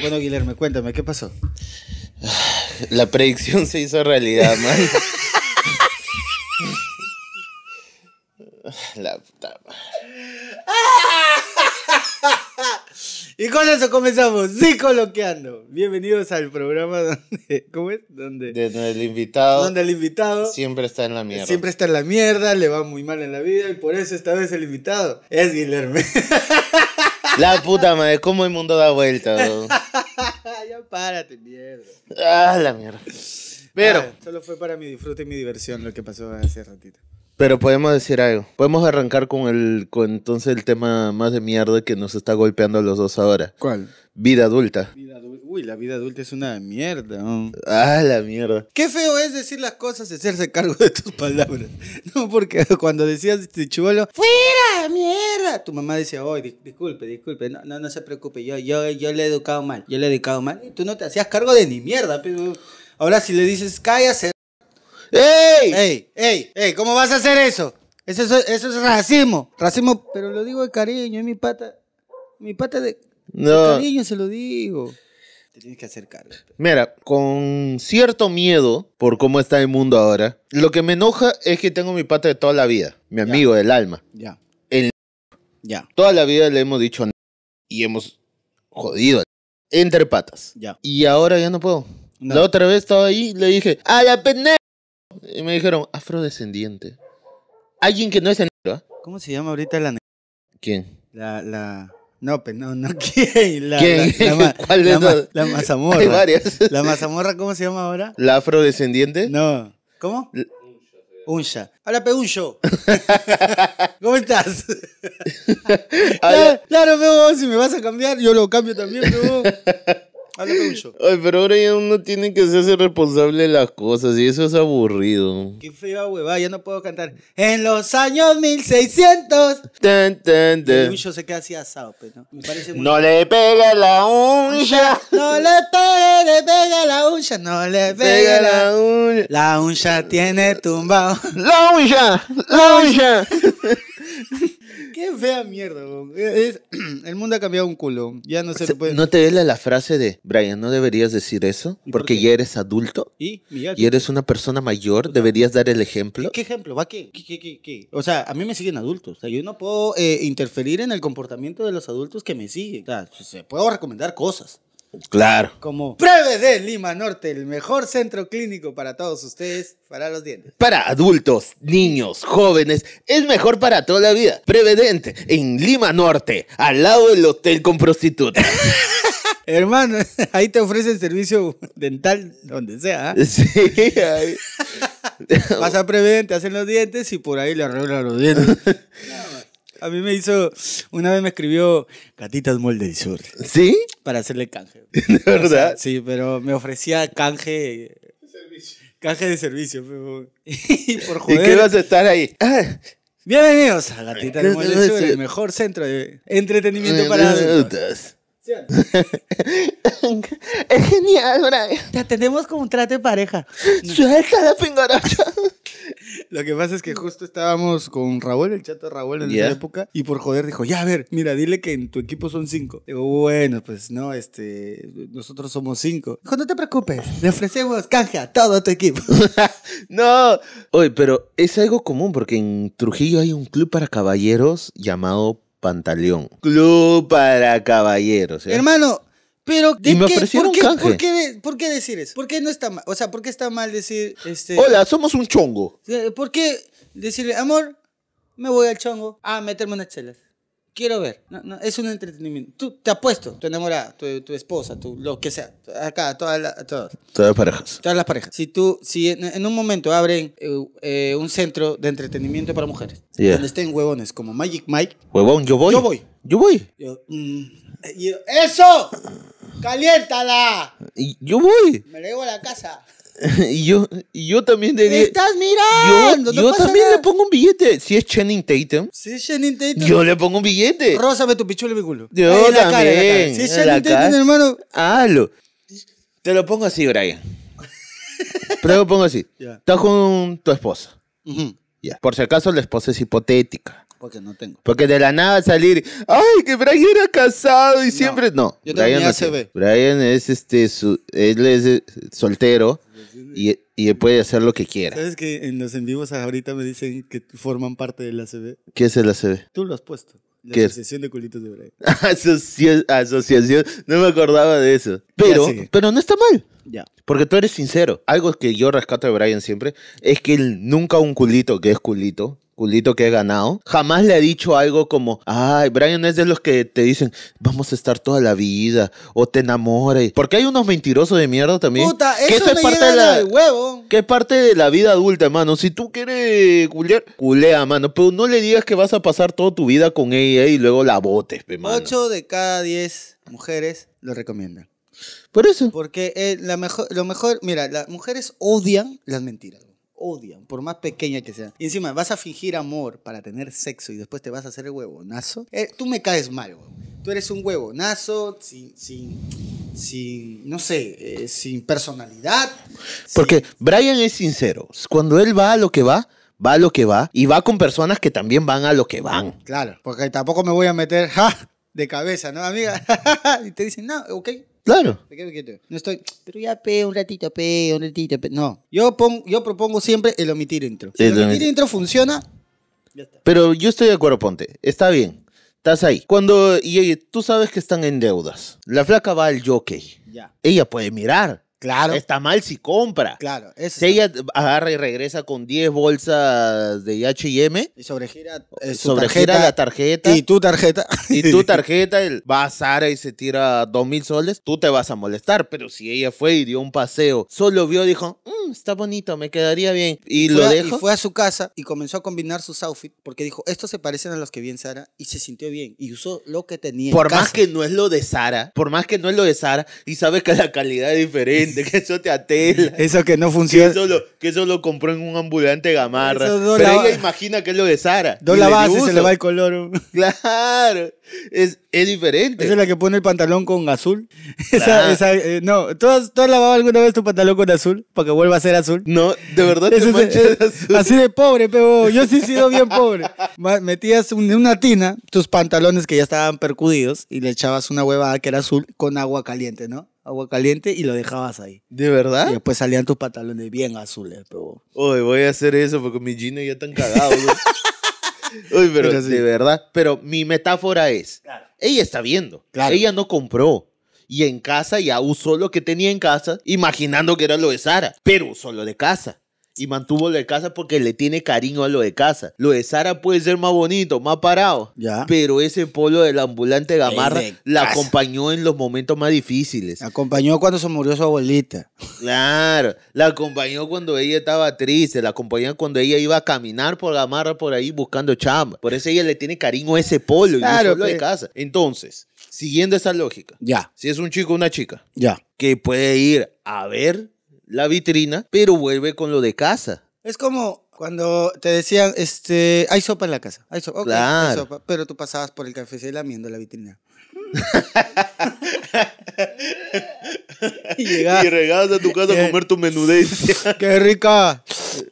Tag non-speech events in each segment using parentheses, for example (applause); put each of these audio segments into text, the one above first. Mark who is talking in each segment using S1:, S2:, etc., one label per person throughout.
S1: Bueno, Guillermo, cuéntame, ¿qué pasó?
S2: La predicción se hizo realidad, man. La puta
S1: Y con eso comenzamos, coloqueando. Bienvenidos al programa donde. ¿Cómo es? Donde,
S2: donde el invitado. Donde el invitado. Siempre está en la mierda. Siempre
S1: está en la mierda, le va muy mal en la vida y por eso esta vez
S2: el invitado es Guillermo. (laughs) La puta madre, ¿cómo el mundo da vuelta? (laughs)
S1: ya párate, mierda.
S2: Ah, la mierda. Pero. Ah,
S1: solo fue para mi disfrute y mi diversión lo que pasó hace ratito.
S2: Pero podemos decir algo. Podemos arrancar con el con entonces el tema más de mierda que nos está golpeando a los dos ahora. ¿Cuál? Vida adulta. Vida
S1: adulta uy, la vida adulta es una mierda.
S2: ¿no? Ah, la mierda.
S1: Qué feo es decir las cosas y hacerse cargo de tus palabras. (laughs) No, porque cuando decías este chulo, ¡fuera, mierda! Tu mamá decía, oh, disculpe, disculpe, no, no, se preocupe, yo, yo, yo le he educado mal, yo le he educado mal. Y tú no te hacías cargo de ni mierda, ahora si le dices, cállate. ¡Ey! ¡Ey! ¡Ey! ¡Ey! ¿Cómo vas a hacer eso? Eso, eso es racismo. Racismo, pero lo digo de cariño, es mi pata. Mi pata de, no. De cariño se lo digo. Te tienes que acercar.
S2: Mira, con cierto miedo por cómo está el mundo ahora, lo que me enoja es que tengo mi pata de toda la vida, mi amigo del alma. Ya. El ya. Toda la vida le hemos dicho y hemos jodido entre patas. Ya. Y ahora ya no puedo. La otra vez estaba ahí y le dije, ¡a la Y me dijeron, afrodescendiente. Alguien que no es negro. ¿ah? ¿Cómo se llama ahorita la ¿Quién? la, no, pero pues, no, no, (laughs) ¿quién? La, ¿Quién? La,
S1: (laughs) ¿Cuál de la, la mazamorra. Hay varias. ¿La mazamorra cómo se llama ahora?
S2: ¿La afrodescendiente? No. ¿Cómo? unya Uncha.
S1: Hola, peguncho! (laughs) ¿Cómo estás? Ah, claro, claro, si me vas a cambiar, yo lo cambio también, Peo.
S2: Ay, pero ahora ya uno tiene que hacerse responsable de las cosas y eso es aburrido. Qué
S1: fea huevada, ya no puedo cantar.
S2: En los años 1600. El tan,
S1: se queda así asado, pero pues, ¿no? Me parece No
S2: le pega la uncha. No le
S1: pega, le pega la uncha. No le pega, la
S2: uncha. La
S1: uncha tiene tumbado. La uncha, la uncha. (laughs) fea mierda, (clears throat) el mundo ha cambiado un culo. Ya no se puede.
S2: ¿No te vela la frase de, Brian, no deberías decir eso? Porque ya eres adulto Y, eres una persona mayor, deberías dar el ejemplo. ¿Qué
S1: ejemplo? ¿Va qué? ejemplo va qué O sea, a mí me siguen adultos. O sea, yo no puedo eh, interferir en el comportamiento de los adultos que me siguen. se puedo recomendar cosas. Claro. Como Preve Lima Norte, el mejor centro clínico para todos ustedes, para los dientes.
S2: Para adultos, niños, jóvenes, es mejor para toda la vida. Prevedente, en Lima Norte, al lado del hotel con prostitutas. (laughs) Hermano, (laughs) ahí te ofrecen servicio dental donde sea. ¿ah? (laughs) Sí, ahí.
S1: a Prevedente, hacen los dientes y por ahí le arreglan los dientes a mí me hizo. Una vez me escribió Gatitas Molde Sur. ¿Sí? Para hacerle canje. (laughs) ¿De verdad? sí, pero me ofrecía canje. Servicio. Canje de servicio. Pero, (laughs) y por joder. ¿Y qué vas
S2: a estar ahí? Bienvenidos a Gatitas Molde Sur, el mejor centro de
S1: entretenimiento eh, para eh, adultos. Eh, (laughs) es genial, Brian. Te atendemos como un trato de pareja. Suelta la
S2: pingaracha?
S1: Lo que pasa es que justo estábamos con Raúl, el chato Raúl en la esa época, y por joder dijo, ya a ver, mira, dile que en tu equipo son cinco. Digo, bueno, pues no, este, nosotros somos cinco. Dijo, no te preocupes,
S2: le ofrecemos canje a todo tu equipo. (laughs) no, oye, pero es algo común porque en Trujillo hay un club para caballeros llamado Pantaleón. Club para caballeros. ¿eh? Hermano,
S1: pero me ¿Por, qué? ¿Por, qué? decir eso? ¿Por qué no está mal? O sea, ¿por qué está mal decir este Hola,
S2: somos un chongo.
S1: ¿Por qué decirle, amor, me voy al chongo a meterme unas chelas? Quiero ver. No, es un entretenimiento. Tú te apuesto, tu enamorada, tu, esposa, lo que sea. Acá, todas las. Todas.
S2: las parejas.
S1: Todas las parejas. Si tú, si en, un momento abren eh, eh, un centro de entretenimiento para mujeres, donde estén huevones como Magic
S2: Mike. Huevón, yo voy. Yo voy. Yo voy.
S1: Mm, eh, ¡Eso! Calientala.
S2: yo voy.
S1: Me la llevo a la casa.
S2: (laughs) y yo, y yo también le ¡Me estás mirando! Yo, también le pongo un billete. Si es Channing Tatum. Si es Channing Tatum. Yo le pongo un billete. Rózame tu pichule mi culo. Yo la también. Sí Si es Channing Tatum, hermano. Halo. Te lo pongo así, Brian. (laughs) Pero lo pongo así. Estás con tu esposa. Por si acaso la esposa es hipotética. Porque no tengo. Porque de la nada salir, ay, que Brian era casado y siempre. No, Brian no Brian es este, él es eh, soltero y, puede hacer lo que quiera.
S1: ¿Sabes que en los en ahorita me dicen que forman parte del ACB?
S2: ¿Qué es el ACB? Tú lo has puesto. La ¿Qué? Asociación
S1: de Culitos de Brian.
S2: (laughs) asociación, no me acordaba de eso. Pero, pero no está mal. Ya. Porque tú eres sincero. Algo que yo rescato de Brian siempre es que él nunca un culito que es culito culito que he ganado, jamás le ha dicho algo como, ay, Brian es de los que te dicen, vamos a estar toda la vida, o te enamores. Porque hay unos mentirosos de mierda también. Puta,
S1: eso es parte de la, huevo.
S2: Que parte de la vida adulta, hermano. Si tú quieres culear, culea, mano. Pero no le digas que vas a pasar toda tu vida con ella y luego la botes, hermano.
S1: de cada diez mujeres
S2: lo recomiendan.
S1: Por eso. Porque eh, la mejor, lo mejor, mira, las mujeres odian las mentiras odian, por más pequeña que sea. Y encima, vas a fingir amor para tener sexo y después te vas a hacer el huevonazo. Eh, tú me caes mal, Tú eres un huevonazo sin, sin, sin no sé, eh, sin personalidad.
S2: Porque Brian es sincero. Cuando él va a lo que va, va a lo que va y va con personas que también van a lo que van.
S1: Claro, porque tampoco me voy a meter (laughs) ja, de cabeza, ¿no, amiga? (laughs) y te dicen, no, ok, Claro. No estoy, pero ya pe, un ratito, pe, un ratito, pe. No. Yo, yo propongo siempre el omitir intro. Si el, omitir intro funciona,
S2: Pero yo estoy de acuerdo, ponte. Está bien. Estás ahí. Cuando y, tú sabes que están en deudas. La flaca va al jockey. Ya. Ella puede mirar. Claro. Está mal si compra. Claro. si ella agarra y regresa con 10 bolsas de HM. Y sobregira, eh, la tarjeta. Y tu tarjeta. Y tu (laughs) tarjeta. va a Sara y se tira dos mil soles. Tú te vas a molestar. Pero si ella fue y dio un paseo, solo vio, dijo, mm, está bonito, me quedaría bien. Y, lo dejó.
S1: Y fue a su casa y comenzó a combinar sus outfits porque dijo, estos se parecen a los que vi en
S2: Sara. Y se sintió bien. Y usó lo que tenía. Por más que no es lo de Sara, por más que no es lo de Sara, y sabe que la calidad es diferente. De que eso te atela. (laughs)
S1: Eso que no funciona.
S2: Que eso lo, que compró en un ambulante gamarra. Pero ella imagina que es lo de Sara. No la y se le va
S1: el color. (laughs)
S2: Claro. Es, es, diferente.
S1: Esa es la que pone el pantalón con azul. (laughs) Esa, esa eh, no, ¿tú has, lavado alguna vez tu pantalón con azul? Para que vuelva a ser azul. No, de verdad es, azul. Así de pobre, pero yo sí he sido bien pobre. Metías en una tina tus pantalones que ya estaban percudidos y le echabas una huevada que era azul con agua caliente,
S2: ¿no? agua caliente
S1: y lo dejabas ahí. ¿De verdad? Y después salían tus pantalones bien azules, pero...
S2: Hoy voy a hacer eso porque mi jeans ya están cagados. Uy, (laughs) pero, de verdad. Pero mi metáfora es, ella está viendo, ella no compró. Y en casa ya usó lo que tenía en casa, imaginando que era lo de Sara, pero usó lo de casa y mantuvo lo de casa porque le tiene cariño a lo de casa. Lo de Sara puede ser más bonito, más parado, ya. pero ese polo del ambulante Gamarra la acompañó en los momentos más difíciles.
S1: acompañó cuando se murió su abuelita.
S2: Claro, la acompañó cuando ella estaba triste, la acompañó cuando ella iba a caminar por Gamarra por ahí buscando chamba. Por eso ella le tiene cariño a ese polo y no solo de casa. Entonces, siguiendo esa lógica, ya. si es un chico o una chica, ya. que puede ir a ver la vitrina, pero vuelve con lo de casa.
S1: Es como cuando te decían, este, hay sopa en la casa, hay sopa, pero tú pasabas por el café lamiendo la vitrina
S2: y, y a tu casa a comer tu menudez (laughs) ¡Qué rica!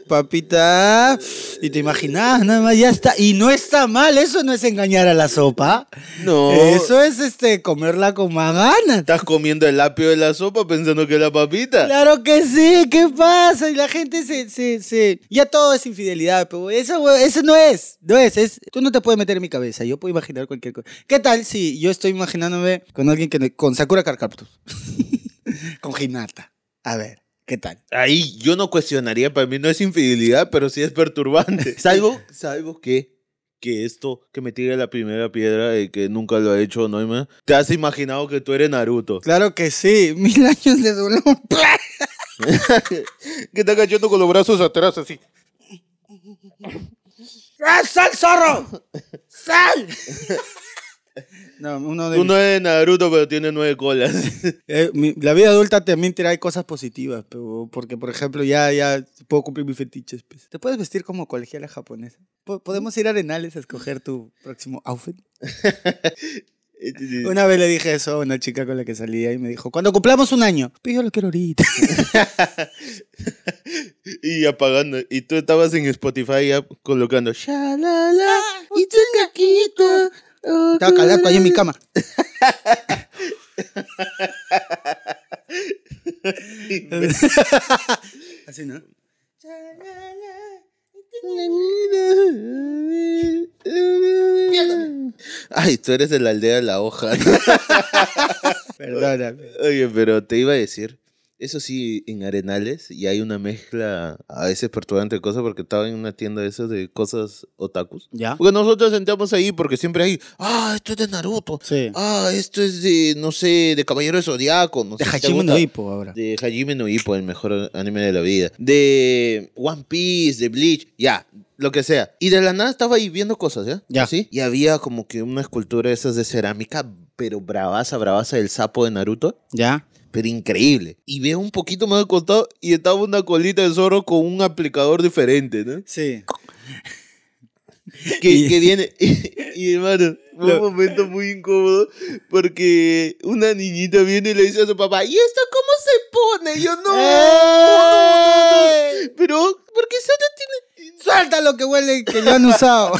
S1: Papita. Y te imaginas nada más, ya está. Y no está mal, eso no es engañar a la sopa.
S2: No. Eso es este comerla con más Estás comiendo el apio de la sopa pensando que es la papita. Claro
S1: que sí, ¿qué pasa? Y la gente se. se, Ya todo es infidelidad, pero eso, eso no es. No es, Tú no te puedes meter en mi cabeza, yo puedo imaginar cualquier cosa. ¿Qué tal si yo estoy imaginando imaginándome con alguien que con Sakura Carcaptus. (laughs) con Hinata. A ver.
S2: ¿Qué tal? Ahí yo no cuestionaría, para mí no es infidelidad, pero sí es perturbante. (laughs) salvo, salvo que que esto, que me tire la primera piedra y que nunca lo ha hecho más. ¿te has imaginado que tú eres Naruto? Claro que sí, (laughs) mil años de dolor. que está cayendo con los brazos atrás así. ¡Sal, sal, zorro! ¡Sal! No, uno de es Naruto, pero tiene nueve colas. (laughs)
S1: Eh, la vida adulta también trae cosas positivas, pero, porque, por ejemplo, ya, ya puedo cumplir mis fetiches. Pues. ¿Te puedes vestir como colegiala japonesa? ¿Podemos ir a Arenales a escoger tu próximo outfit? (laughs) Una vez le dije eso a una chica con la que salía y me dijo, cuando cumplamos un año, pero pues yo lo quiero ahorita.
S2: (laughs) y apagando, y tú estabas en Spotify colocando,
S1: shalala, y ah, tu estaba calaco ahí en mi cama. (laughs) Así, ¿no?
S2: Ay, tú eres de la aldea de la hoja. (laughs) Perdóname. Oye, pero te iba a decir eso sí, en Arenales, y hay una mezcla a veces perturbante de cosas, porque estaba en una tienda de esas de cosas otakus. Porque nosotros sentamos ahí porque siempre hay, ah, esto es de Naruto. Ah, esto es de, no sé, de Caballero de Zodiaco. No de Hajime no Ippo ahora. De Hajime no Ippo, el mejor anime de la vida. De One Piece, de Bleach, ya. Lo que sea. Y de la nada estaba ahí viendo cosas, ¿ya? Ya. sí Y había como que una escultura de esas de cerámica, pero bravaza, bravaza del sapo de Naruto. Ya pero increíble. Y veo un poquito más acostado y estaba una colita de zorro con un aplicador diferente, ¿no? Sí. (laughs) que, viene. (laughs) y hermano, fue un momento muy incómodo porque una niñita viene y le dice a su papá, ¿y esto cómo se pone? Y yo no. ¡Eh! pero, porque qué tiene... Suelta lo que huele que lo han usado.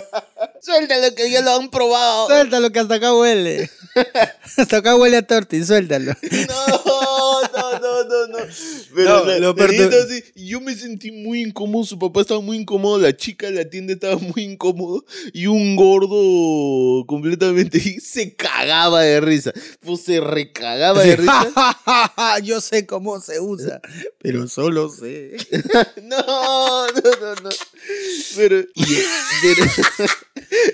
S2: (laughs) Suelta lo que ya lo han probado.
S1: Suelta lo que hasta acá huele. (laughs) Hasta acá huele a tortín, suéltalo.
S2: (laughs) No, no, no, no, no. Pero lo perdí. yo me sentí muy incómodo, su papá estaba muy incómodo, la chica de la tienda estaba muy incómodo y un gordo completamente se cagaba de risa. Pues se recagaba de
S1: risa. (laughs) yo sé cómo se usa,
S2: pero solo sé. no, no, no, no.
S1: pero...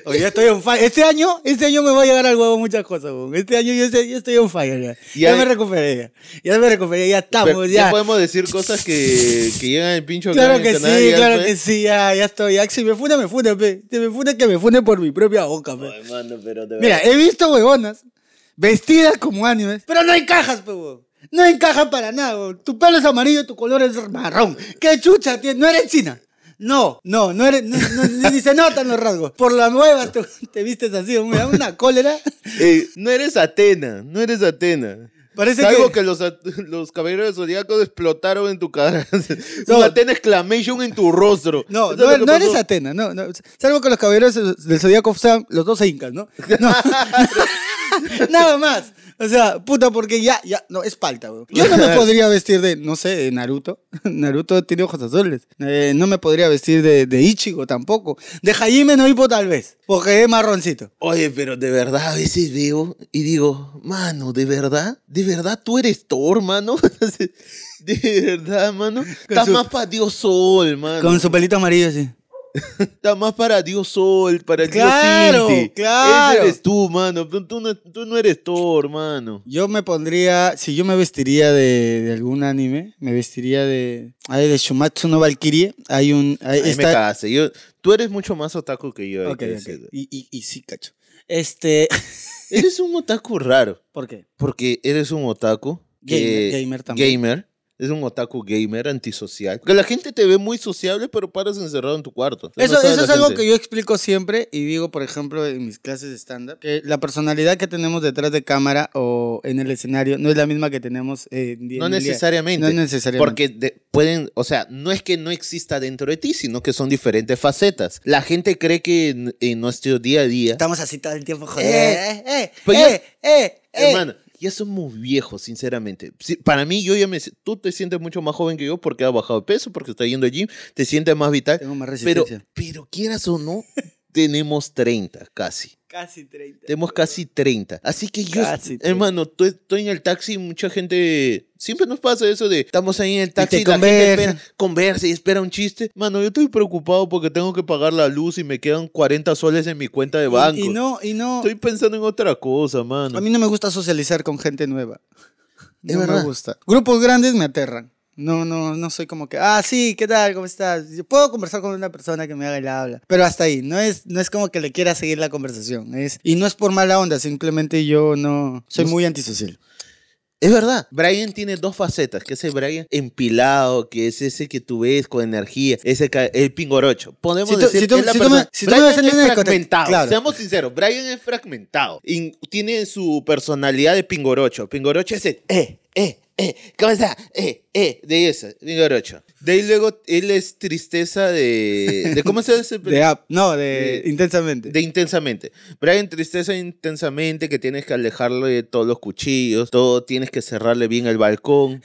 S1: Hoy estoy on fire. Este año, este año me va a llegar al huevo muchas cosas, Este año yo, estoy on fire ya. Ya, me
S2: recuperé ya. me recuperé, ya estamos. ya. ya. podemos decir cosas que, que llegan al pincho. Claro que sí, claro que
S1: sí, ya, estoy. si me fune, me fune, pe. Si me fune, que me fune por mi propia
S2: boca, pe. pero Mira, he
S1: visto huevonas vestidas como ánimes, pero no encajas pe, No encaja para nada, Tu pelo es amarillo, tu color es marrón. ¿Qué chucha tienes? No eres china. No, no, no, eres, no, no ni se notan los rasgos. Por la nueva te,
S2: te vistes así, me da una cólera. no eres Atena, no eres Atena. Parece Salvo que... los, los caballeros zodiacos explotaron en tu cara. No. Atena exclamation en tu rostro. No, no, eres
S1: Atena. No, no, Salvo que los caballeros del zodiaco sean los dos incas, no. (laughs) (laughs) Nada más. O sea, puta, porque ya, ya, no, es palta, weón. Yo no me (laughs) podría vestir de, no sé, de Naruto. (laughs) Naruto tiene ojos azules. Eh, no me podría vestir de, Ichigo tampoco. De Hajime no hipo tal vez, porque es
S2: marroncito. Oye, pero de verdad a veces veo y digo, mano, ¿de verdad? ¿De verdad tú eres Thor, mano? (laughs) de verdad, mano. Estás más para Dios Sol, mano. Con su pelito amarillo, sí. Está más para Dios Sol, para Dios Cinti. Claro, Ese eres tú, mano. Tú no, eres Thor, mano. Yo me pondría,
S1: si yo me vestiría de, algún anime, me vestiría de... Hay de Shumatsu no
S2: Valkyrie. Hay un... Es me tú eres mucho más otaku que yo. Okay, okay. Y, y, sí, cacho. Este... eres un otaku raro. ¿Por qué? Porque eres un otaku... Gamer, que, gamer también. Gamer es un otaku gamer antisocial. Que la gente te ve muy sociable, pero paras encerrado en tu cuarto. Eso, eso es algo que yo explico siempre y digo, por ejemplo, en mis clases estándar, que la personalidad
S1: que tenemos detrás de cámara o en el escenario no es la misma que tenemos en día No necesariamente. Día. No necesariamente.
S2: Porque pueden, o sea, no es que no exista dentro de ti, sino que son diferentes facetas. La gente cree que en, nuestro día a día. Estamos
S1: así todo el tiempo, joder. ¡Eh, eh, eh, pues
S2: eh, eh, eh, eh, ya somos viejos, sinceramente. Para mí, yo ya me. Tú te sientes mucho más joven que yo porque has bajado de peso, porque está yendo al gym, te sientes más vital. Tengo más resistencia. Pero, pero quieras o no, (laughs) tenemos 30 casi.
S1: Casi 30.
S2: Tenemos casi 30. Así que yo, casi hermano, estoy, en el taxi y mucha gente Siempre nos pasa eso de estamos ahí en el taxi y, la gente espera, conversa y espera un chiste. Mano, yo estoy preocupado porque tengo que pagar la luz y me quedan 40 soles en mi cuenta de banco. Y, no, y no. Estoy pensando en otra cosa, mano. A mí no me
S1: gusta socializar con gente nueva.
S2: No me gusta.
S1: Grupos grandes me aterran. No, no, no soy como que, ah, sí, ¿qué tal? ¿Cómo estás? Yo puedo conversar con una persona que me haga el habla, pero hasta ahí, no es, no es como que le quiera seguir la conversación, es, y no es por mala onda, simplemente yo no, soy muy antisocial.
S2: Es verdad, Brian tiene dos facetas, que es el Brian empilado, que es ese que tú ves con energía, ese el pingorocho. Podemos decir si que Brian es fragmentado, seamos sinceros, Brian es fragmentado. tiene su personalidad de pingorocho. Pingorocho es el eh, eh, eh, ¿cómo está? Eh, eh, de eso, pingorocho. De ahí luego él es tristeza de. de ¿Cómo se dice? (laughs) No, de, intensamente. De intensamente. Brian, tristeza intensamente, que tienes que alejarle todos los cuchillos, todo tienes que cerrarle bien el balcón.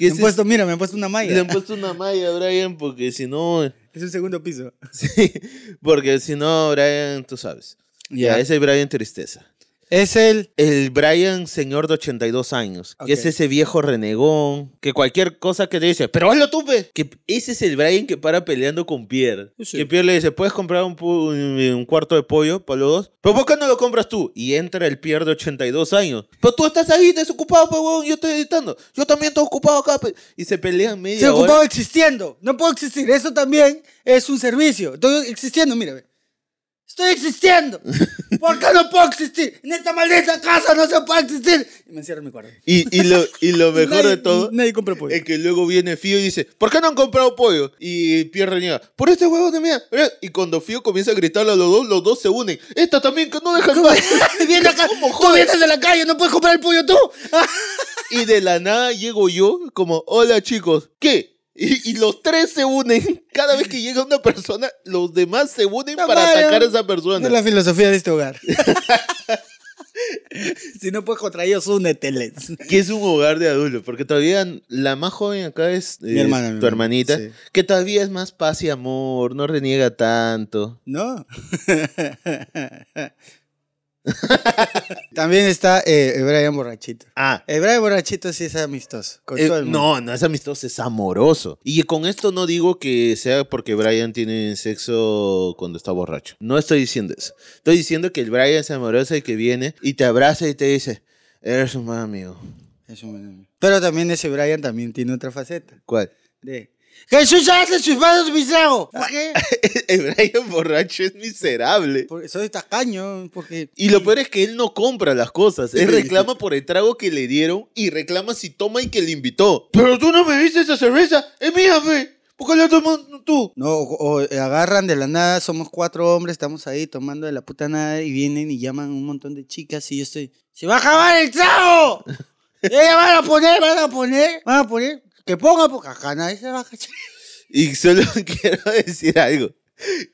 S1: Me (laughs) han puesto, mira, me han
S2: puesto una malla. Le han puesto una malla, Brian, porque si no. (laughs) Es el segundo piso. Sí, porque si no, Brian, tú sabes. Y ese Brian Tristeza. Es el... El Brian, señor de 82 años. Que es ese viejo renegón. Que cualquier cosa que te dice, pero hazlo tú, pues". Que ese es el Brian que para peleando con Pierre. Que Pierre le dice, ¿puedes comprar un, cuarto de pollo para los dos? ¿Pero por qué no lo compras tú? Y entra el Pierre de 82 años. Pero tú estás ahí desocupado, pe, pues, Yo estoy editando. Yo también estoy ocupado acá, pues". Y se pelean media Se ocupado existiendo. No puedo
S1: existir. Eso también es un servicio. Estoy existiendo, Mira estoy existiendo. ¿Por qué no puedo existir? En esta maldita casa no se puede existir. Y me encierro mi cuarto.
S2: Y, lo, y lo (laughs) mejor de todo nadie compra pollo. es que luego viene Fío y dice, ¿por qué no han comprado pollo? Y Pierre Niega, por este huevo de mía. Y cuando Fío comienza a gritarle a los dos, los dos se unen. Esta también que no deja (laughs) Viene acá, tú vienes de la calle, no puedes comprar el pollo tú. y de la nada llego yo como, hola chicos, ¿qué? Y, los tres se unen. (laughs) Cada vez que llega una persona, los demás se unen para atacar a esa persona. Es la filosofía
S1: de este hogar. (laughs)
S2: si no puedes contra ellos, úneteles. Que es un hogar de adultos, porque todavía la más joven acá es eh, tu hermanita, que todavía es más paz y amor, no reniega tanto. No. (laughs) (laughs) También está eh, Brian Borrachito. Ah. El Brian Borrachito sí es amistoso. Con eh, No, no es amistoso, es amoroso. Y con esto no digo que sea porque Brian tiene sexo cuando está borracho. No estoy diciendo eso. Estoy diciendo que el Brian es amoroso y que viene y te abraza y te dice, eres un buen amigo. Es un buen amigo. Pero también ese Brian también tiene otra faceta. ¿Cuál?
S1: De Jesús ya hace sus trago! ¿Por qué?
S2: (laughs) Brian borracho es miserable. Porque soy tacaño. Porque... Y lo peor es que él no compra las cosas. Él reclama por el trago que le dieron y reclama si toma y que le invitó. Pero tú no me viste esa cerveza. Es mía, fe. ¿Por qué la tomas tú?
S1: No, o, eh, agarran de la nada, somos cuatro hombres, estamos ahí tomando de la puta nada y vienen y llaman un montón de chicas y yo estoy... ¡Se va a acabar el trago! (laughs) ¡Ella van a poner, van a poner, van a poner! Que ponga, porque acá nadie se va a cachar.
S2: Y solo (laughs) quiero decir algo.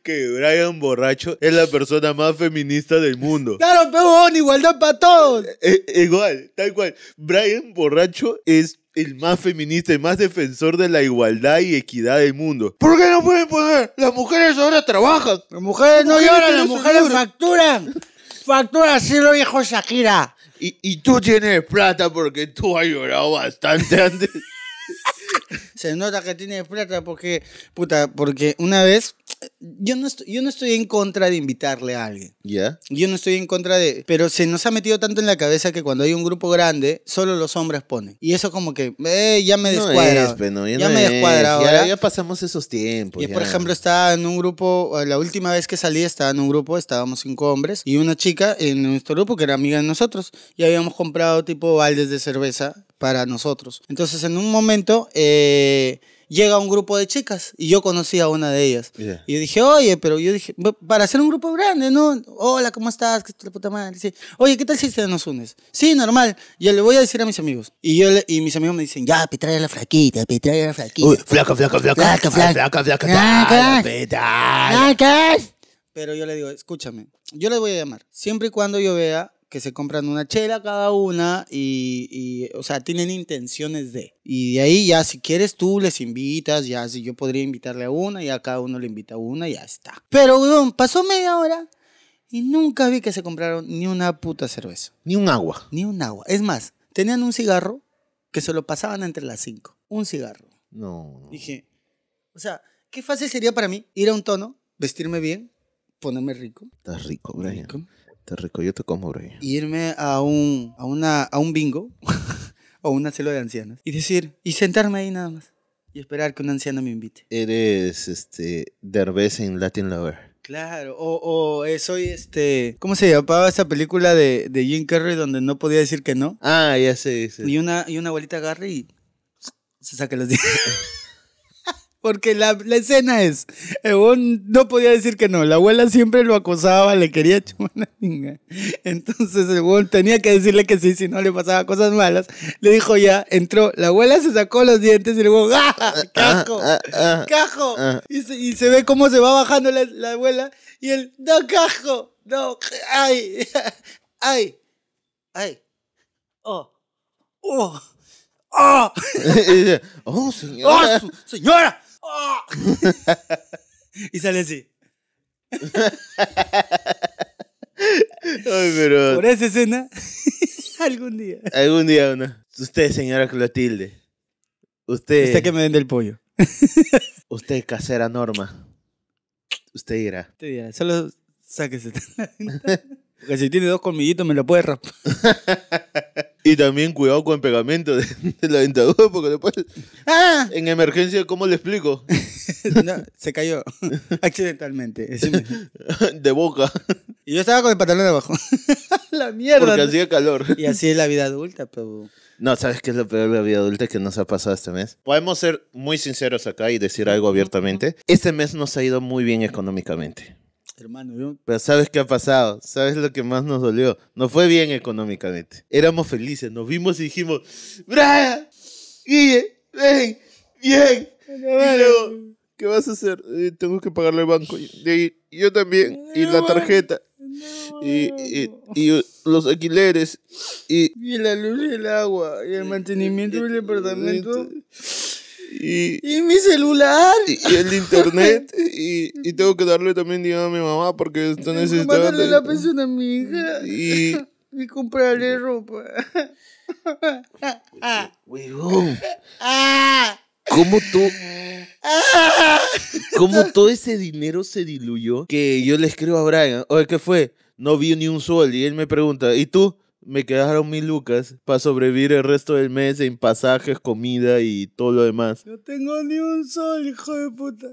S2: Que Brian Borracho es la persona más feminista del mundo. Claro, peón, igualdad para todos. Eh, eh, igual, tal cual. Brian Borracho es el más feminista, el más defensor de la igualdad y equidad del mundo.
S1: ¿Por qué no pueden poner? Las mujeres ahora trabajan. Las mujeres no lloran, las mujeres
S2: facturan. Facturan, así lo dijo Shakira. Y, y tú tienes plata porque tú has llorado bastante antes. (laughs)
S1: Se nota que tiene plata porque, puta, porque una vez yo no, estoy, yo no estoy en contra de invitarle a alguien. ¿Ya? Yo no estoy en contra de... Pero se nos ha metido tanto en la cabeza que cuando hay un grupo grande, solo los hombres ponen. Y eso como que,
S2: eh, ya me descuadra. ya, me descuadra. Ya, ya, pasamos esos tiempos. Y por ejemplo,
S1: estaba en un grupo, eh, la última vez que salí estaba en un grupo, estábamos cinco hombres y una chica en nuestro grupo que era amiga de nosotros. Y habíamos comprado tipo baldes de cerveza para nosotros. Entonces en un momento... Eh, llega un grupo de chicas y yo conocí a una de ellas. Y yo dije, oye, pero yo dije, para hacer un grupo grande, ¿no? Hola, ¿cómo estás? ¿Qué la puta madre? Sí. Oye, ¿qué tal si te nos unes? Sí, normal. Yo le voy a decir a mis amigos. Y, yo y mis amigos me dicen, ya, pitrae la flaquita, pitrae la flaquita. Uy, flaca, flaca, flaca. Flaca, flaca, flaca, flaca.
S2: Flaca, flaca.
S1: Pero yo le digo, escúchame, yo les voy a llamar. Siempre y cuando yo vea que se compran una chela cada una y, y, o sea, tienen intenciones de. Y de ahí ya, si quieres tú les invitas, ya, si yo podría invitarle a una, ya cada uno le invita a una, ya está. Pero, weón, pasó media hora y nunca vi que se compraron ni una puta cerveza. Ni un agua. Ni un agua. Es más, tenían un cigarro que se lo pasaban entre las cinco. Un cigarro. No. Dije, o sea, qué fácil sería para mí ir a un tono,
S2: vestirme bien, ponerme rico. Estás rico, Brian. Rico. Te rico, yo te como, bro.
S1: Irme a un, a una, a un bingo (laughs) o una celda de ancianas. y decir, y sentarme ahí nada más
S2: y esperar que un anciano me invite. Eres, este, Derbez en Latin Lover.
S1: Claro, o, o eh, soy este. ¿Cómo se llamaba esa película de, de Jim Carrey donde no podía decir que no? Ah, ya sé, Y una, y una abuelita agarra y se saca los dientes. (laughs) Porque la, escena es, Ebon no podía decir que no, la abuela siempre lo acosaba, le quería (laughs) chupar la pinga. Entonces Ebon tenía que decirle que sí, si no le pasaba cosas malas. Le dijo ya, entró, la abuela se sacó los dientes y luego ¡ah! ah ¡Cajo! Ah, ah, ¡Cajo! Y se, ve cómo se va bajando la, abuela y él, ¡no, cajo! ¡No! ¡Ay! (laughs) ¡Ay! ¡Ay! ¡Oh! ¡Oh! ¡Oh! (laughs) ¡Oh, señora! ¡Oh, señora! (laughs) y sale así. Ay, pero... Por esa escena, (laughs) algún día. Algún
S2: día, uno. Usted, señora Clotilde. Usted. Usted que me vende el pollo. (laughs) usted, casera Norma. Usted irá
S1: Usted irá solo sáquese.
S2: Que si tiene dos colmillitos me lo puede raspar. (laughs) y también cuidado con el pegamento de, la dentadura, porque después. ¡Ah! En emergencia, ¿cómo le explico? (laughs) no, se cayó. (laughs) Accidentalmente. De boca. Y yo estaba con
S1: el pantalón abajo.
S2: la mierda. Porque hacía
S1: calor. Y así es la vida adulta, pero.
S2: No, ¿sabes qué es lo peor de la vida adulta que nos ha pasado este mes? Podemos ser muy sinceros acá y decir algo abiertamente. Este mes nos ha ido muy bien económicamente.
S1: Hermano,
S2: Pero sabes qué ha pasado, sabes lo que más nos dolió. No fue bien económicamente. Éramos felices, nos vimos y dijimos, Bra, ¡Guille! ¡Ven! ¡Bien! Y luego, ¿qué vas a hacer? Eh, tengo que pagarle al banco. Y, yo también, y la tarjeta. Y, los alquileres y, y la luz y el agua y el mantenimiento del
S1: departamento
S2: y, mi celular. Y, el internet. (laughs) y, tengo que darle también dinero a mi mamá porque esto necesita. darle la pensión
S1: a mi hija. Y, (laughs) y comprarle ropa. (laughs)
S2: Huevón. ¿Cómo tú? ¿Cómo todo ese dinero se diluyó? Que yo le escribo a Brian, oye, ¿qué fue? No vi ni un sol. Y él me pregunta, ¿y tú? me quedaron mil lucas para sobrevivir el resto del mes en pasajes, comida y todo lo demás.
S1: No tengo ni un sol, hijo de puta.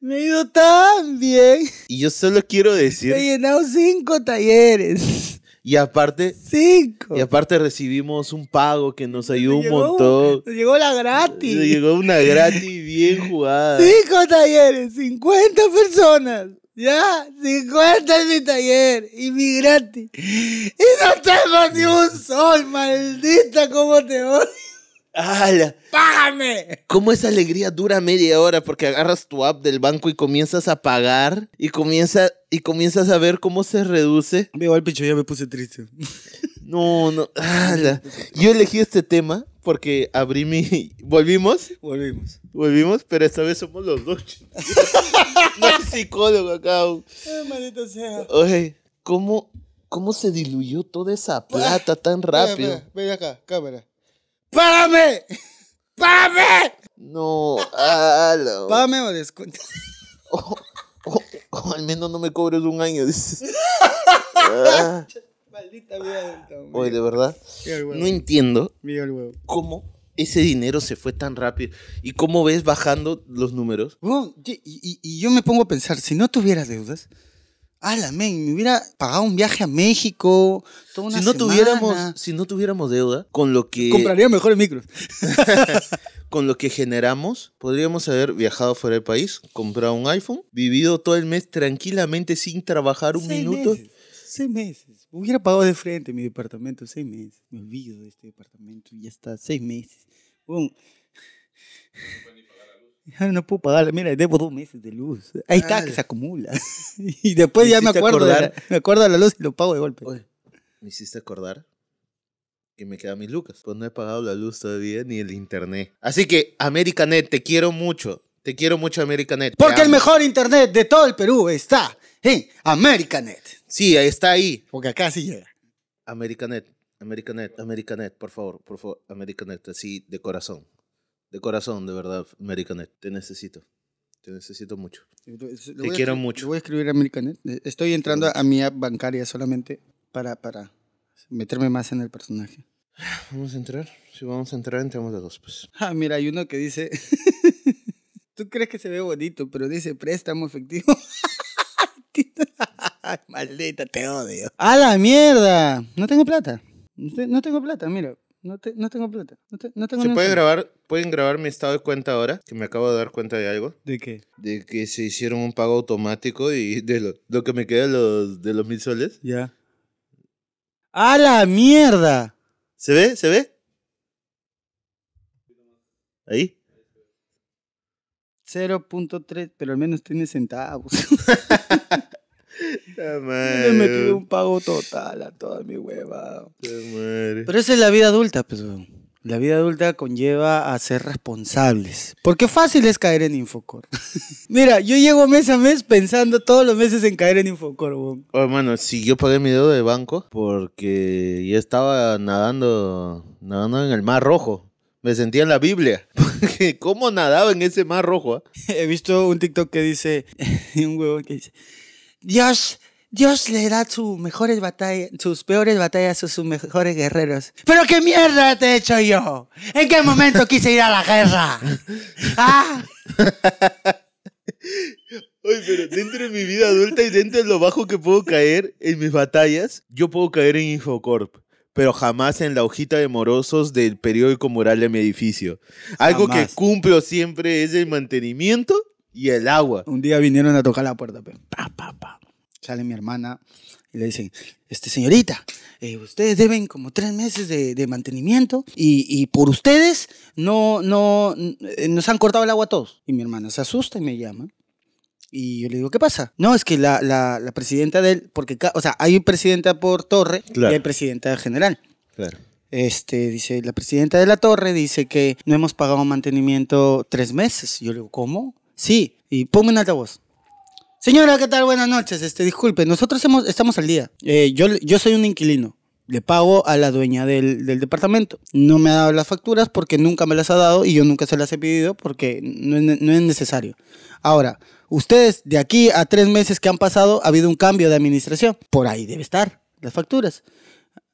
S1: Me ha ido tan bien.
S2: Y yo solo quiero decir. He llenado cinco talleres. Y aparte.
S1: Cinco. Y
S2: aparte recibimos un pago que nos ayudó un montón.
S1: llegó la gratis. llegó
S2: una gratis bien jugada. Cinco
S1: talleres, cincuenta personas. Ya, 50 en mi taller
S2: inmigrante, Y no tengo ni un sol, maldita, cómo te odio. ¡Hala!
S1: ¡Págame!
S2: ¿Cómo esa alegría dura media hora? Porque agarras tu app del banco y comienzas a pagar y, comienza, y comienzas a ver cómo se reduce. Me va el pecho, ya me puse triste. No, no. ¡Hala! Yo elegí este tema porque abrí mi. ¿Volvimos? Volvimos. Volvimos, pero esta vez somos los dos. (laughs) no es psicólogo acá. Ay, maldito sea. Oye, ¿cómo, ¿cómo se diluyó toda esa plata tan rápido?
S1: Ven, acá, cámara.
S2: ¡Párame! (laughs) ¡Párame! No, halo. (laughs) ¿Párame o descuento? Oh, oh, oh, al menos no me cobres un año, ah. Maldita de verdad, no entiendo cómo ese dinero se fue tan rápido y cómo ves bajando los números.
S1: y, yo me pongo a pensar, si no tuviera deudas, me hubiera pagado un viaje a México, si no Tuviéramos,
S2: si no tuviéramos deuda, con lo que... Compraría
S1: mejores micros. (laughs)
S2: con lo que generamos, podríamos haber viajado fuera del país, comprado un iPhone, vivido todo el mes tranquilamente sin trabajar un minuto.
S1: Seis meses. Hubiera pagado de frente mi departamento seis meses. Me olvido de este departamento y ya está, seis meses. no, no puedo pagar, mira, debo dos meses de luz. Ahí está, que se acumula. (laughs) Y después ya me acuerdo, me acuerdo de la luz y lo
S2: pago de golpe. me hiciste acordar que me quedan mis lucas. Pues no he pagado la luz todavía ni el internet. Así que, Americanet, te quiero mucho. Te quiero mucho, Americanet. Porque el mejor internet de todo el Perú está Americanet. Sí, está ahí, porque acá sí llega. Americanet, Americanet, Americanet, por favor, por favor, Americanet, así de corazón. De corazón, de verdad, Americanet, te necesito. Te necesito mucho.
S1: Te quiero mucho. Voy a escribir Americanet. Eh, estoy entrando a mi app bancaria solamente para, para meterme más en el personaje. (sighs) Vamos a entrar. Si
S2: vamos a entrar, entramos de dos, pues.
S1: Ah, mira, hay uno que dice. (laughs) Tú crees que se ve bonito, pero dice préstamo efectivo. (laughs) Ay, maldita, te odio. ¡A la mierda! No tengo plata. No, tengo plata, mira. No, tengo plata. No, te, no ¿Se puede grabar,
S2: pueden grabar mi estado de cuenta ahora? Que me acabo de dar cuenta de algo. ¿De qué? De que se hicieron un pago automático y de lo, que me queda de los, de los mil soles. Ya. ¡A la mierda! ¿Se ve? ¿Se ve?
S1: Ahí. 0.3, pero al menos tiene centavos. (laughs) (laughs)
S2: me metí un pago total
S1: a toda mi hueva. Pero esa es la vida adulta, pues, La vida adulta conlleva a ser
S2: responsables. Porque
S1: fácil es caer en Infocor. (laughs) Mira, yo llego mes a mes pensando todos los meses en caer en
S2: Infocor, weón. Oh, hermano, si yo pagué mi deuda de banco porque yo estaba nadando, nadando en el mar rojo. Me sentía en la Biblia. (laughs) ¿Cómo nadaba en ese mar rojo? Ah? He visto un TikTok que dice, un huevo que dice,
S1: Dios, Dios le da sus mejores batallas, sus peores batallas a sus mejores guerreros. Pero qué mierda te he hecho yo. ¿En qué momento (laughs) quise ir a la guerra? ¿Ah?
S2: (laughs) pero dentro de mi vida adulta y dentro de lo bajo que puedo caer en mis batallas, yo puedo caer en Infocorp, pero jamás en la hojita de morosos del periódico moral de mi edificio. Algo que cumplo siempre es el mantenimiento y el agua. Un día vinieron a tocar la puerta, pa, pa, pa. Sale mi hermana y le dicen,
S1: este, señorita, eh, ustedes deben como tres meses de, de mantenimiento y, y, por ustedes no, no, eh, nos han cortado el agua a todos. Y mi hermana se asusta y me llama. Y yo le digo, ¿qué pasa? No, es que la, la, la presidenta del, porque, o sea, hay presidenta por torre y hay presidenta general. Este, dice, la presidenta de la torre dice que no hemos pagado mantenimiento tres meses. Yo le digo, ¿cómo? Sí, y ponme un altavoz. Señora, ¿qué tal? Buenas noches. Este, disculpe, nosotros hemos, estamos al día. Eh, yo, yo soy un inquilino. Le pago a la dueña del, departamento. No me ha dado las facturas porque nunca me las ha dado y yo nunca se las he pedido porque no, es necesario. Ahora, ustedes de aquí a tres meses que han pasado ha habido un cambio de administración. Por ahí debe estar las facturas.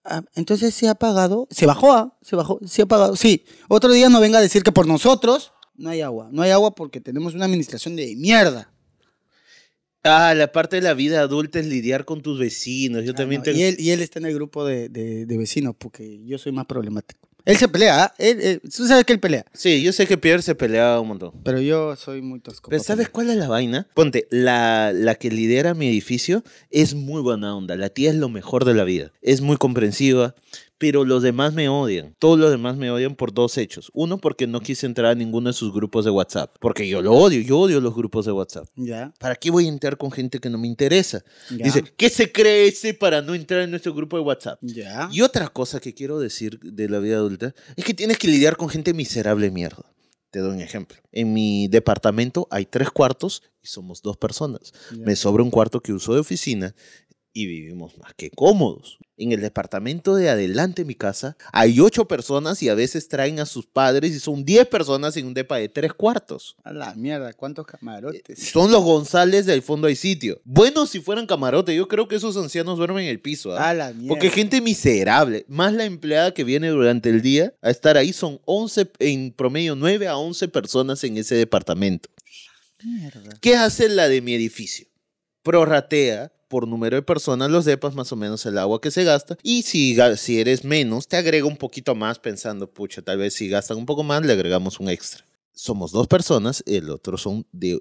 S1: Ah, entonces se ha pagado, se bajó, a, ¿ah? se bajó, se ha pagado. Sí, otro día no venga a decir que por nosotros
S2: no hay agua. No hay agua porque tenemos
S1: una administración de
S2: mierda. Ah, la parte de la vida adulta es lidiar con tus vecinos. Yo ah, también tengo... y, él, y
S1: él está en el grupo de, vecinos porque yo soy más problemático. Él se pelea, ¿ah? tú sabes que él pelea.
S2: Sí, yo sé que Pierre se pelea un montón. Pero yo soy muy tosco. Pero ¿sabes cuál es la vaina? Ponte, la, la que lidera mi edificio es muy buena onda. La tía es lo mejor de la vida. Es muy comprensiva, pero los demás me odian. Todos los demás me odian por dos hechos. Uno, porque no quise entrar a ninguno de sus grupos de WhatsApp, porque yo lo odio, yo odio los grupos de WhatsApp. Ya. ¿Para qué voy a entrar con gente que no me interesa? Ya. Dice, ¿qué se cree ese para no entrar en nuestro grupo de WhatsApp? Ya. Y otra cosa que quiero decir de la vida adulta es que tienes que lidiar con gente miserable mierda. Te doy un ejemplo. En mi departamento hay tres cuartos y somos dos personas. Me sobra un cuarto que uso de oficina y vivimos más que cómodos. En el departamento de adelante de mi casa hay ocho personas y a veces traen a sus padres y son diez personas en un depa de tres cuartos.
S1: A la mierda, ¿cuántos camarotes?
S2: Eh, son los González del fondo hay sitio. Bueno, si fueran camarotes, yo creo que esos ancianos duermen en el piso. ¿ah? A la mierda. Porque gente miserable, más la empleada que viene durante el día a estar ahí, son once en promedio nueve a once personas en ese departamento. Mierda. ¿Qué hace la de mi edificio? Prorratea por número de personas los depas, más o menos el agua que se gasta. Y si, si eres menos, te agrega un poquito más pensando, pucha, tal vez si gastan un poco más, le agregamos un extra. Somos dos personas, el otro son de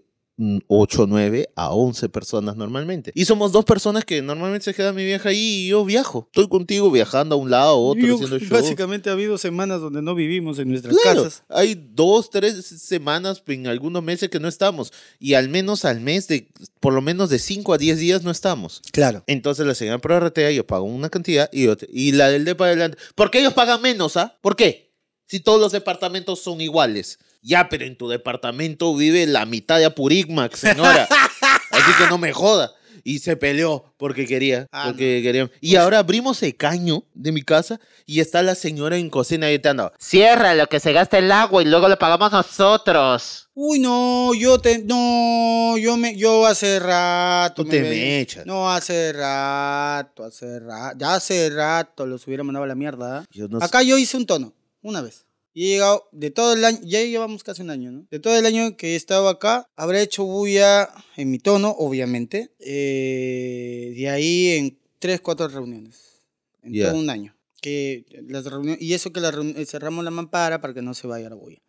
S2: 8, mm, 9 a 11 personas normalmente. Y somos dos personas que normalmente se queda mi vieja ahí y yo viajo. Estoy contigo viajando a un lado, a otro, yo, (laughs) Básicamente ha habido semanas donde no vivimos en nuestras casas. Hay dos, tres semanas en algunos meses que no estamos. Y al menos al mes de, por lo menos de 5 a 10 días no estamos. Claro. Entonces la señora prorratea, yo pago una cantidad y, y la del DEPA adelante. ¿Por qué ellos pagan menos, ah? ¿Por qué? Si todos los departamentos son iguales. Ya, pero en tu departamento vive la mitad de Apurigmac, señora. (laughs) Así que no me joda. Y se peleó porque quería. Ah, quería. Y pues- ahora abrimos el caño de mi casa y está la señora en cocina gritando: Cierra lo que se gasta el agua y luego lo pagamos nosotros.
S1: Uy, no, yo te. No, yo me. Yo hace rato. Tú te me, echas. No, hace rato, hace rato. Ya hace rato los hubiera mandado a la mierda. ¿eh? Acá yo hice un tono, una vez. Y he llegado de todo el año, ya llevamos casi un año, ¿no? De todo el año que he estado acá, habré hecho bulla en mi tono, obviamente. Eh, de ahí en tres, cuatro reuniones. En todo un año. Que las reuniones, y eso que eh, cerramos la mampara para que no se vaya la bulla.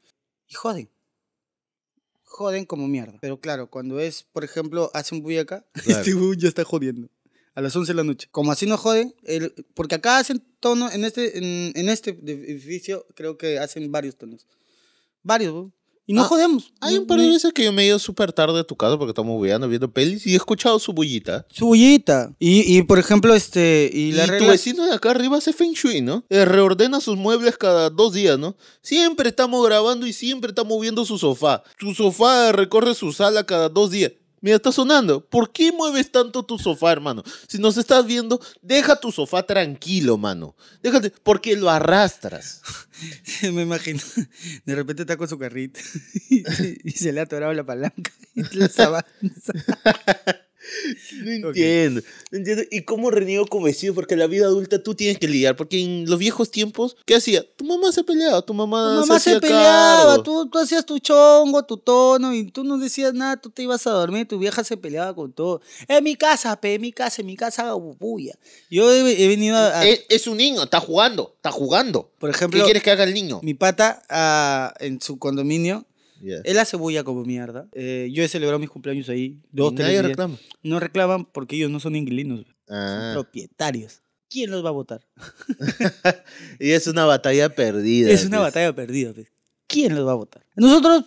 S1: Y joden. Joden como mierda. Pero claro, cuando es, por ejemplo, hacen bulla acá, (laughs) este bulla está jodiendo a las 11 de la noche. Como así no jode, porque acá hacen tono, en este, en, este edificio creo que hacen varios tonos. Varios,
S2: Y no ah, jodemos. Hay un par de veces que yo me he ido súper tarde a tu casa porque estamos viendo, viendo pelis y he escuchado su bullita. Su bullita. Y, y por ejemplo, este. Y, la tu vecino de acá arriba hace feng shui, ¿no? Eh, reordena sus muebles cada dos días, ¿no? Siempre estamos grabando y siempre estamos viendo su sofá. Su sofá recorre su sala cada dos días. Mira, está sonando. ¿Por qué mueves tanto tu sofá, hermano? Si nos estás viendo, deja tu sofá tranquilo, mano. Déjate, porque lo arrastras. (laughs) Me imagino. De repente está con su carrito (laughs) y, se le ha atorado la palanca y se (laughs) avanza. No entiendo, entiendo. ¿Y cómo reniego convencido? Porque la vida adulta tú tienes que lidiar. Porque en los viejos tiempos, ¿qué hacía? Tu mamá se peleaba, tu mamá, tu mamá se, peleaba,
S1: tú, tú, hacías tu chongo, tu tono, y tú no decías nada, tú te ibas a dormir, tu vieja se peleaba con todo. En mi casa, pe, en mi casa, en mi casa Yo he, venido a, Es, un niño, está jugando, está
S2: jugando. Por ejemplo, ¿qué quieres que haga el niño?
S1: Mi pata ah, en su condominio él hace bulla como mierda. Eh, yo he celebrado mis cumpleaños ahí. Dos, nadie reclama. No reclaman porque ellos no son inquilinos, son ah. propietarios. ¿Quién los va a votar? (laughs)
S2: y es una batalla perdida. Es una batalla perdida.
S1: ¿Quién los va a votar? Nosotros,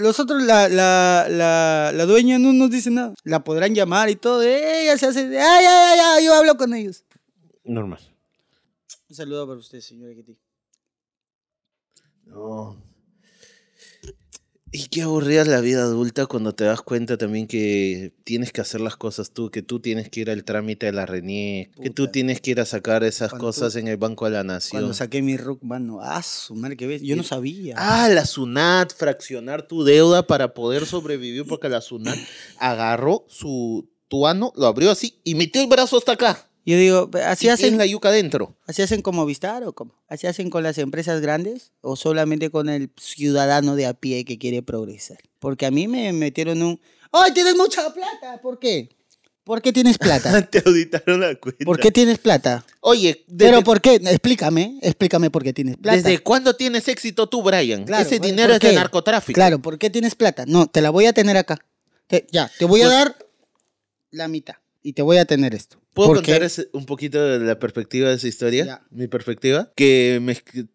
S1: nosotros la, dueña no nos dice nada. La podrán llamar y todo. Ella se hace. ¡Ay, ay, ay! yo hablo con ellos. Normal. Un saludo para usted, señora Kitty.
S2: qué aburrida la vida adulta cuando te das cuenta también que tienes que hacer las cosas tú, que tú tienes que ir al trámite de la RENIE, que tú tienes que ir a sacar esas cosas en el Banco de la Nación. Cuando saqué mi RUC, mano, ah, su madre, que ves, yo no eh, sabía. Ah, la SUNAT, fraccionar tu deuda para poder sobrevivir, porque la SUNAT agarró su tuano, lo abrió así y metió el brazo hasta acá. Yo digo,
S1: así hacen. la yuca dentro? ¿Así hacen como Vistar o como? ¿Así hacen con las empresas grandes o solamente con el ciudadano de a pie que quiere progresar? Porque a mí me metieron un.
S2: ¡Ay, tienes mucha plata! ¿Por qué?
S1: ¿Por qué tienes plata? (laughs) Te auditaron la cuenta. ¿Por qué tienes plata?
S2: Oye, pero ¿por qué?
S1: Explícame, explícame por qué tienes plata. ¿Desde
S2: cuándo tienes éxito tú, Brian? Ese dinero es de narcotráfico.
S1: Claro, ¿por qué tienes plata? No, te la voy a tener acá. ya, te voy a pues dar
S2: la mitad y te
S1: voy a tener esto.
S2: ¿Puedo contar un poquito de la perspectiva de esa historia? Mi perspectiva. Que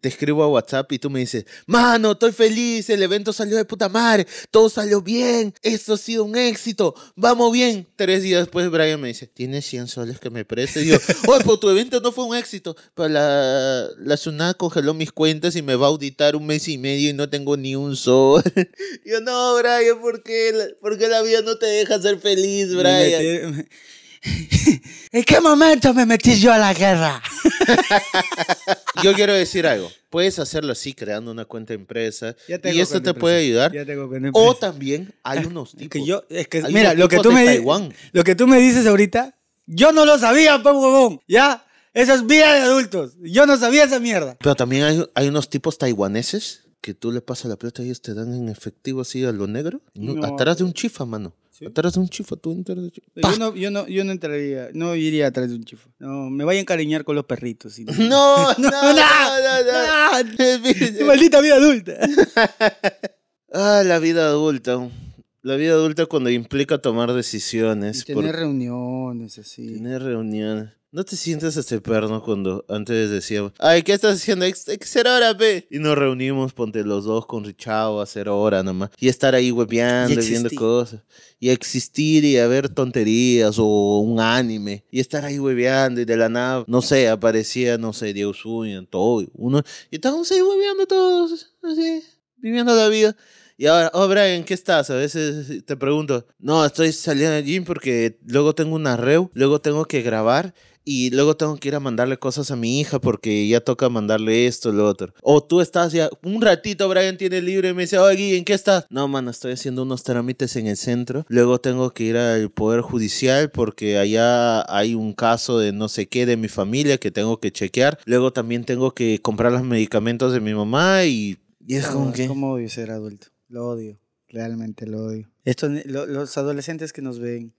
S2: te escribo a WhatsApp y tú me dices, mano, estoy feliz, el evento salió de puta madre, todo salió bien, esto ha sido un éxito, vamos bien. Tres días después Brian me dice, tienes 100 soles que me prestes. Y yo, (laughs) oye, pero tu evento no fue un éxito. Pero la, la congeló mis cuentas y me va a auditar un mes y medio y no tengo ni un sol. (laughs) yo, no, Brian, ¿por qué, ¿por qué la vida no te deja ser feliz, Brian? (laughs) ¿En qué momento me metí
S1: yo a la guerra?
S2: (laughs) yo quiero decir algo. Puedes hacerlo así, creando una cuenta de empresa. y esto te puede ayudar. o también hay ah, unos tipos. que yo, mira, lo que, tú me,
S1: lo que tú me dices ahorita, yo no lo sabía, pues, Ya, eso es vida de adultos. Yo no sabía esa mierda.
S2: Pero también hay, unos tipos taiwaneses que tú le pasas la plata y ellos te dan en efectivo así a lo negro. Atrás de un chifa, mano. Atrás de un chifo, tú entras de un chifo.
S1: Yo no, yo, no, yo no entraría,
S2: no iría atrás de un chifo. No, me voy a encariñar con los perritos.
S1: (laughs) (laughs) no, no, no, no,
S2: no. (laughs) Maldita vida adulta. ah, la vida adulta la vida adulta cuando implica tomar decisiones. tener reuniones, así. Tener reuniones. ¿No te sientes este perno cuando antes decíamos, ay, ¿qué estás haciendo? ser hora, pe. Y nos reunimos, ponte los dos con Richao a hacer hora nomás. Y estar ahí webeando y, viendo cosas. Y existir y a ver tonterías o un anime. Y estar ahí webeando y de la nada, no sé, aparecía, no sé, Dios en todo. Uno, y estábamos ahí webeando todos, así, viviendo la vida. Y ahora, oh, Brian, ¿qué estás? A veces te pregunto, no, estoy saliendo al gym porque luego tengo una reu, luego tengo que grabar y luego tengo que ir a mandarle cosas a mi hija porque ya toca mandarle esto, lo otro. O tú estás ya, un ratito Brian tiene libre y me dice, oh, ¿en qué estás? No, mano, estoy haciendo unos trámites en el centro. Luego tengo que ir al Poder Judicial porque allá hay un caso de no sé qué de mi familia que tengo que chequear. Luego también tengo que comprar los medicamentos de mi mamá y...
S1: Y es como es que... ¿Cómo ser adulto? Lo odio, realmente lo odio. Esto, los adolescentes que nos ven.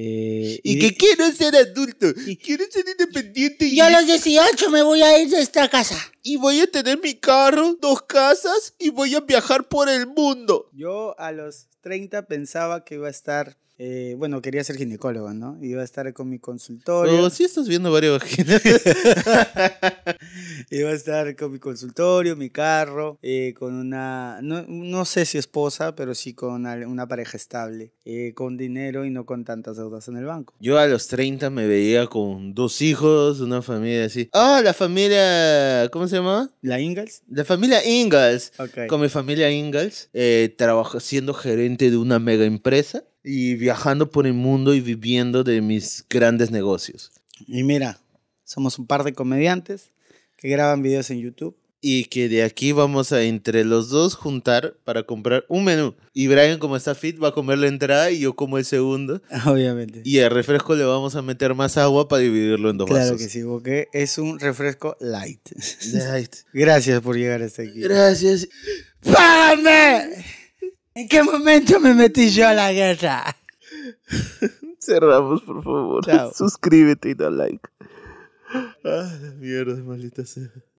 S1: Eh, y, que quieren ser adultos y quieren ser
S2: independiente. Y, yo a los 18 me voy a ir de esta casa. Y voy a tener mi carro, dos casas, y voy a viajar por el mundo.
S1: Yo a los 30 pensaba que iba a estar eh, bueno, quería ser ginecólogo, ¿no? Iba a estar con mi consultorio. Pero oh,
S2: sí estás viendo varios ginecólogos
S1: (laughs) Iba a estar con mi consultorio, mi carro, eh, con una, no, sé si esposa, pero sí con una, pareja estable, eh, con dinero y no con tantas deudas en el banco.
S2: Yo a los 30 me veía con dos hijos, una familia así. Ah, la familia, ¿cómo se llama? La Ingalls. La familia Ingalls. Con mi familia Ingalls, siendo gerente de una mega empresa y viajando por el mundo y viviendo de mis grandes negocios. Y mira, somos un par
S1: de comediantes que graban videos en YouTube.
S2: Y que de aquí vamos a entre los dos juntar para comprar un menú. Y Brian, como está fit, va a comer la entrada y yo como el segundo.
S1: (laughs) Obviamente.
S2: Y al refresco le vamos a meter más agua para dividirlo en dos vasos. Claro que
S1: sí, porque es un refresco light. Light. (laughs) Gracias por llegar hasta aquí. Gracias. ¡Pam! ¿En qué momento me metí yo a la guerra?
S2: (laughs) Cerramos, por favor. Suscríbete y da like. Ah, mierda, maldita sea.